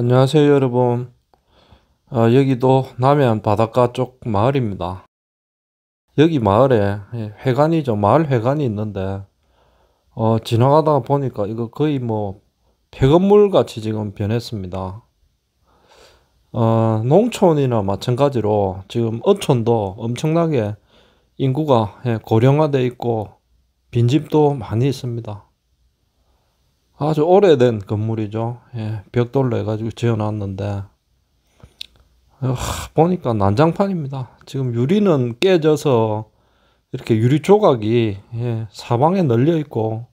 안녕하세요 여러분 어, 여기도 남해안 바닷가 쪽 마을입니다 여기 마을에 회관이죠 마을 회관이 있는데 어, 지나가다 보니까 이거 거의 뭐 폐건물 같이 지금 변했습니다 어, 농촌이나 마찬가지로 지금 어촌도 엄청나게 인구가 예, 고령화되어 있고 빈집도 많이 있습니다 아주 오래된 건물이죠. 예, 벽돌로 해가지고 지어놨는데 어, 보니까 난장판입니다. 지금 유리는 깨져서 이렇게 유리 조각이 예, 사방에 널려 있고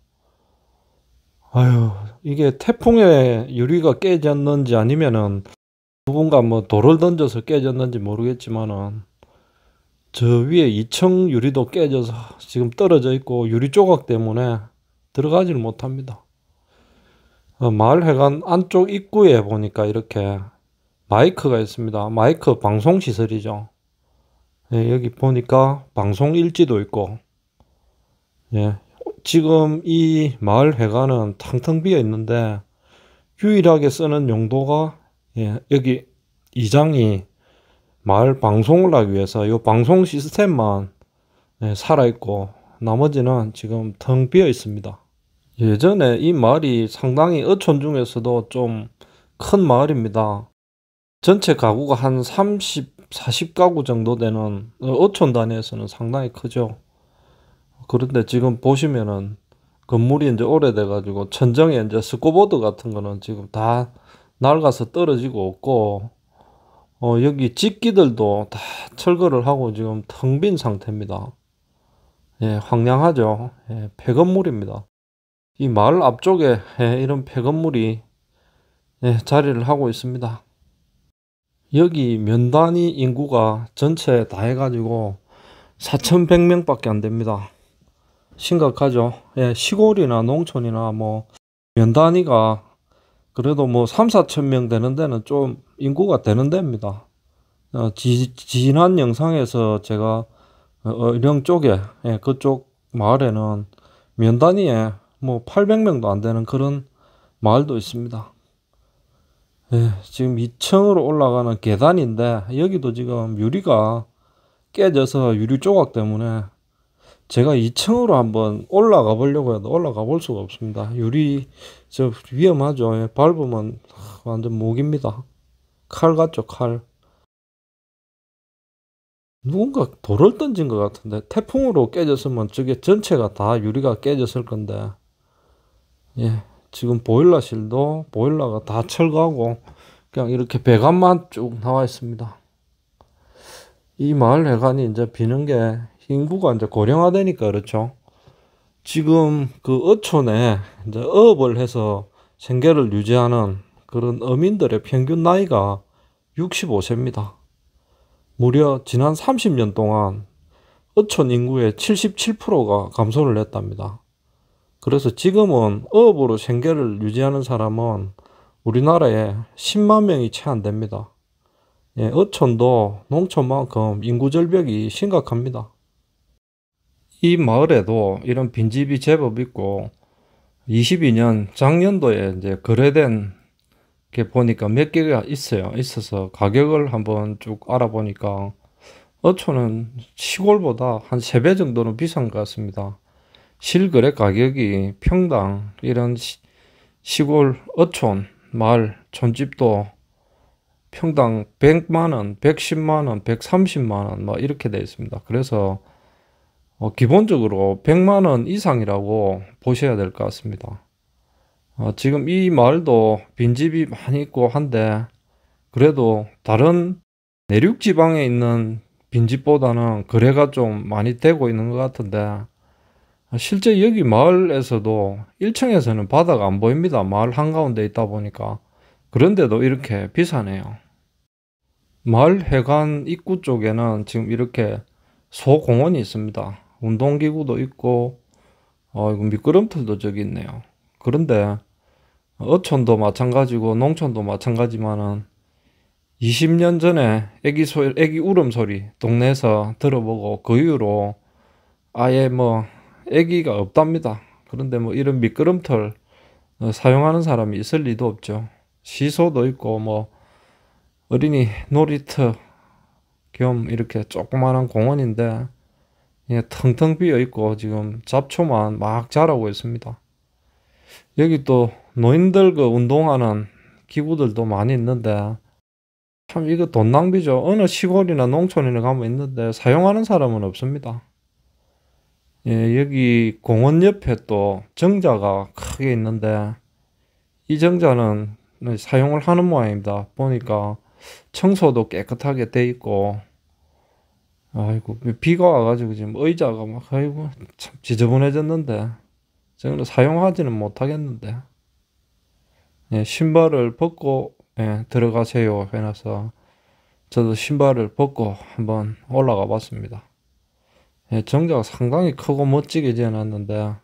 아유 이게 태풍에 유리가 깨졌는지 아니면은 누군가 뭐 돌을 던져서 깨졌는지 모르겠지만은 저 위에 2층 유리도 깨져서 지금 떨어져 있고 유리 조각 때문에 들어가질 못합니다. 어, 마을회관 안쪽 입구에 보니까 이렇게 마이크가 있습니다. 마이크 방송 시설이죠. 예, 여기 보니까 방송 일지도 있고 예, 지금 이 마을회관은 텅텅 비어 있는데 유일하게 쓰는 용도가 예, 여기 이장이 마을 방송을 하기 위해서 이 방송 시스템만 예, 살아있고 나머지는 지금 텅 비어 있습니다. 예전에 이 마을이 상당히 어촌 중에서도 좀 큰 마을입니다. 전체 가구가 한 30, 40가구 정도 되는 어촌 단위에서는 상당히 크죠. 그런데 지금 보시면은 건물이 이제 오래돼가지고 천정에 이제 스코보드 같은 거는 지금 다 낡아서 떨어지고 없고 어, 여기 집기들도 다 철거를 하고 지금 텅 빈 상태입니다. 예, 황량하죠. 예, 폐건물입니다. 이 마을 앞쪽에 예, 이런 폐건물이 예, 자리를 하고 있습니다. 여기 면단위 인구가 전체 다 해가지고 4,100명 밖에 안 됩니다. 심각하죠. 예, 시골이나 농촌이나 뭐 면단위가 그래도 뭐 3, 4천 명 되는 데는 좀 인구가 되는 데입니다. 어, 지, 지난 영상에서 제가 어, 령 어, 쪽에 그쪽 마을에는 면단위에 뭐 800명도 안 되는 그런 마을도 있습니다. 예, 지금 2층으로 올라가는 계단인데 여기도 지금 유리가 깨져서 유리 조각 때문에 제가 2층으로 한번 올라가 보려고 해도 올라가 볼 수가 없습니다. 유리 저 위험하죠. 예, 밟으면 완전 목입니다. 칼 같죠, 칼. 누군가 돌을 던진 것 같은데 태풍으로 깨졌으면 저게 전체가 다 유리가 깨졌을 건데 예, 지금 보일러실도 보일러가 다 철거하고 그냥 이렇게 배관만 쭉 나와 있습니다. 이 마을 회관이 이제 비는 게 인구가 이제 고령화되니까 그렇죠. 지금 그 어촌에 이제 어업을 해서 생계를 유지하는 그런 어민들의 평균 나이가 65세입니다. 무려 지난 30년 동안 어촌 인구의 77%가 감소를 했답니다. 그래서 지금은 어업으로 생계를 유지하는 사람은 우리나라에 10만 명이 채 안 됩니다. 예, 어촌도 농촌만큼 인구 절벽이 심각합니다. 이 마을에도 이런 빈집이 제법 있고 22년 작년도에 이제 거래된 게 보니까 몇 개가 있어요. 있어서 가격을 한번 쭉 알아보니까 어촌은 시골보다 한 3배 정도는 비싼 것 같습니다. 실거래 가격이 평당 이런 시골 어촌 마을 촌집도 평당 100만원, 110만원, 130만원 뭐 이렇게 되어 있습니다. 그래서 어, 기본적으로 100만원 이상이라고 보셔야 될 것 같습니다. 어, 지금 이 마을도 빈집이 많이 있고 한데 그래도 다른 내륙 지방에 있는 빈집보다는 거래가 좀 많이 되고 있는 것 같은데 실제 여기 마을에서도 1층에서는 바다가 안 보입니다. 마을 한가운데 있다 보니까. 그런데도 이렇게 비싸네요. 마을 회관 입구 쪽에는 지금 이렇게 소공원이 있습니다. 운동기구도 있고, 어, 이거 미끄럼틀도 저기 있네요. 그런데 어촌도 마찬가지고 농촌도 마찬가지만은 20년 전에 애기 소, 애기 울음소리 동네에서 들어보고 그 이후로 아예 뭐 애기가 없답니다. 그런데 뭐 이런 미끄럼틀 어, 사용하는 사람이 있을 리도 없죠. 시소도 있고 뭐 어린이 놀이터 겸 이렇게 조그만한 공원인데 예, 텅텅 비어 있고 지금 잡초만 막 자라고 있습니다. 여기 또 노인들 그 운동하는 기구들도 많이 있는데 참 이거 돈 낭비죠. 어느 시골이나 농촌이나 가면 있는데 사용하는 사람은 없습니다. 예, 여기 공원 옆에 또 정자가 크게 있는데 이 정자는 사용을 하는 모양입니다. 보니까 청소도 깨끗하게 돼 있고 아이고 비가 와가지고 지금 의자가 막 아이고 참 지저분해졌는데 정는 사용하지는 못하겠는데 예, 신발을 벗고 예, 들어가세요 해놔서 저도 신발을 벗고 한번 올라가 봤습니다. 예, 정작 상당히 크고 멋지게 지어놨는데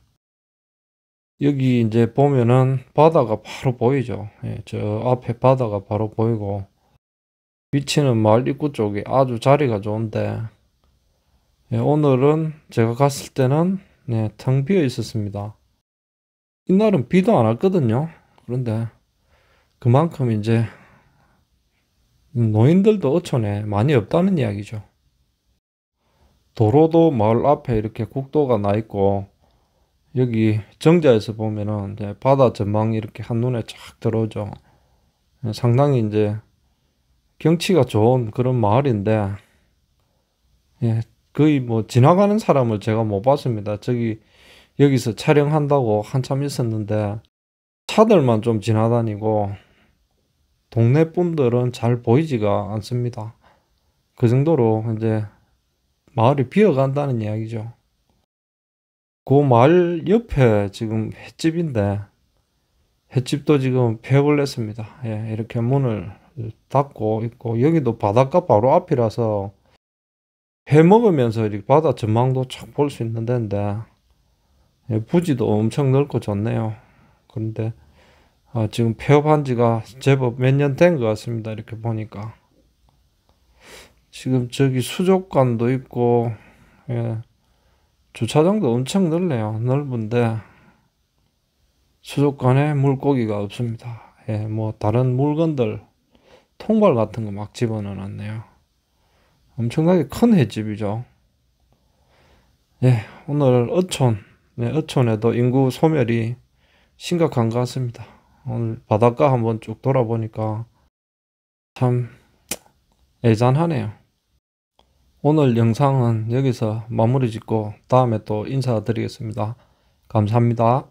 여기 이제 보면은 바다가 바로 보이죠. 예, 저 앞에 바다가 바로 보이고 위치는 마을 입구 쪽이 아주 자리가 좋은데 예, 오늘은 제가 갔을 때는 예, 텅 비어 있었습니다. 이날은 비도 안 왔거든요. 그런데 그만큼 이제 노인들도 어촌에 많이 없다는 이야기죠. 도로도 마을 앞에 이렇게 국도가 나 있고 여기 정자에서 보면은 이제 바다 전망이 이렇게 한눈에 쫙 들어오죠. 상당히 이제 경치가 좋은 그런 마을인데 예, 거의 뭐 지나가는 사람을 제가 못 봤습니다. 저기 여기서 촬영한다고 한참 있었는데 차들만 좀 지나다니고 동네 분들은 잘 보이지가 않습니다. 그 정도로 이제 마을이 비어간다는 이야기죠. 그 마을 옆에 지금 횟집인데 횟집도 지금 폐업을 했습니다. 예, 이렇게 문을 닫고 있고 여기도 바닷가 바로 앞이라서 회 먹으면서 이렇게 바다 전망도 쫙볼수 있는 데인데 예, 부지도 엄청 넓고 좋네요. 그런데 아, 지금 폐업한 지가 제법 몇 년 된 것 같습니다. 이렇게 보니까. 지금 저기 수족관도 있고 예. 주차장도 엄청 넓네요. 넓은데 수족관에 물고기가 없습니다. 예, 뭐 다른 물건들 통발 같은 거 막 집어넣어놨네요. 엄청나게 큰 횟집이죠. 예, 오늘 어촌, 예, 어촌에도 인구 소멸이 심각한 것 같습니다. 오늘 바닷가 한번 쭉 돌아보니까 참 애잔하네요. 오늘 영상은 여기서 마무리 짓고 다음에 또 인사드리겠습니다. 감사합니다.